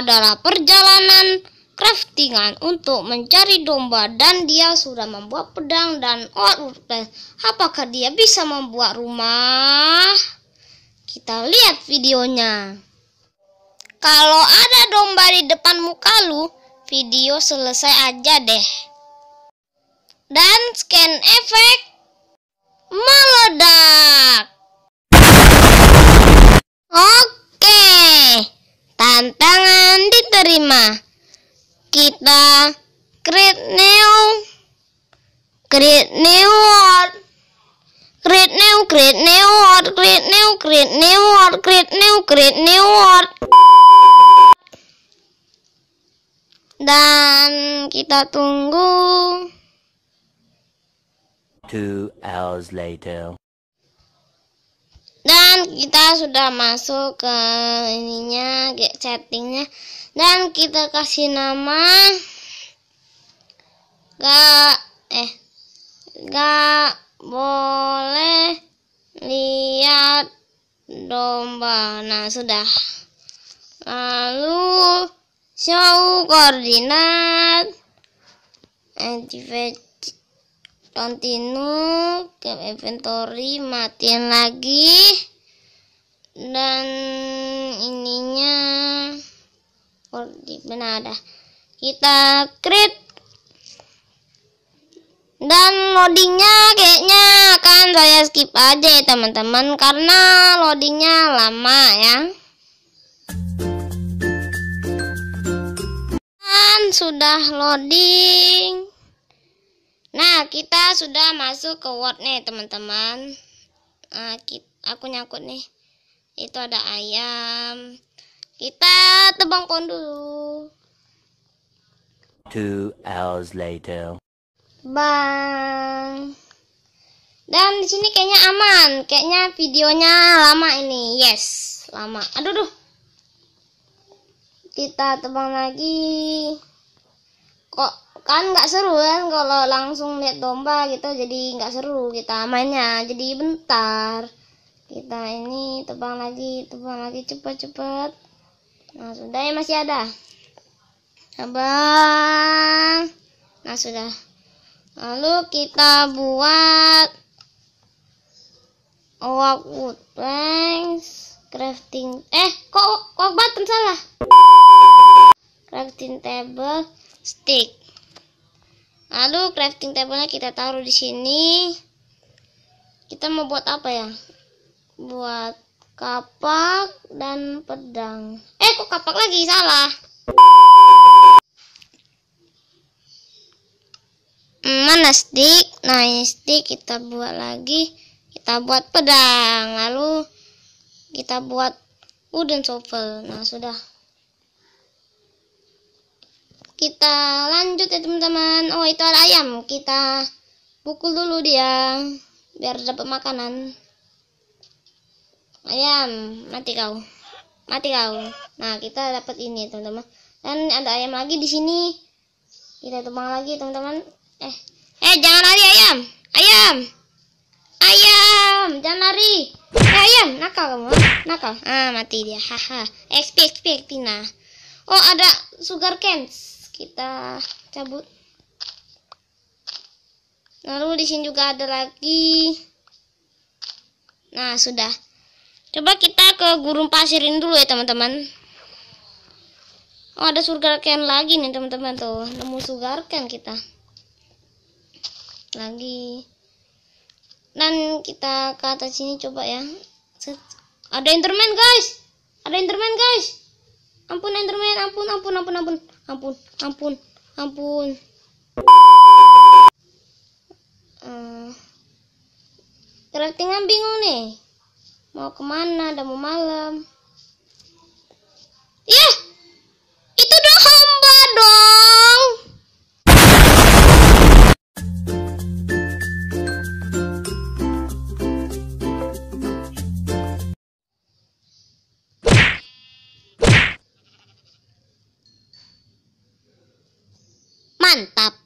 adalah perjalanan craftingan untuk mencari domba dan dia sudah membuat pedang dan outlet. Eh, apakah dia bisa membuat rumah? Kita lihat videonya. Kalau ada domba di depan muka lu, video selesai aja deh. Dan scan efek meledak. Oke, tante kita create new create new word create new create new word create new create new word create new create new word dan kita tunggu two hours later dan kita sudah masuk ke ininya chattingnya dan kita kasih nama gak eh gak boleh lihat domba nah sudah lalu show koordinat activate continue ke inventory matiin lagi dan positif benar dah kita create dan loadingnya kayaknya akan saya skip aja ya teman-teman karena loadingnya lama ya dan sudah loading nah kita sudah masuk ke word nih teman-teman nah, aku nyangkut nih itu ada ayam kita tebang pohon dulu. Two hours later. Bang. Dan di sini kayaknya aman. Kayaknya videonya lama ini. Yes, lama. Aduh duh. Kita tebang lagi. Kok kan nggak seru kan kalau langsung lihat domba gitu jadi nggak seru kita mainnya jadi bentar kita ini tebang lagi tebang lagi cepet cepet Nah, sudah ya masih ya, ada. Abang. Nah, sudah. Lalu kita buat oak wood planks crafting eh kok kok button salah crafting table stick lalu crafting tablenya kita taruh di sini kita mau buat apa ya buat kapak dan pedang kok kapak lagi salah mana stick nah ini stick kita buat lagi kita buat pedang lalu kita buat wooden shovel nah sudah kita lanjut ya teman-teman oh itu ada ayam kita pukul dulu dia biar dapat makanan ayam mati kau mati kau nah kita dapat ini teman-teman dan ada ayam lagi di sini kita tumbang lagi teman-teman eh eh jangan lari ayam ayam ayam jangan lari eh, ayam nakal kamu nakal ah mati dia haha XP XP Tina. oh ada sugar cans kita cabut lalu di sini juga ada lagi nah sudah Coba kita ke gurun pasirin dulu ya teman-teman. Oh ada cane lagi nih teman-teman tuh. Nemu cane kita. Lagi. Dan kita ke atas sini coba ya. Set. Ada Enderman guys. Ada Enderman guys. Ampun Enderman, ampun ampun ampun ampun ampun ampun ampun. Uh, bingung nih. Mau kemana? Udah mau malam. Ih! Iya, itu udah hamba dong! Mantap!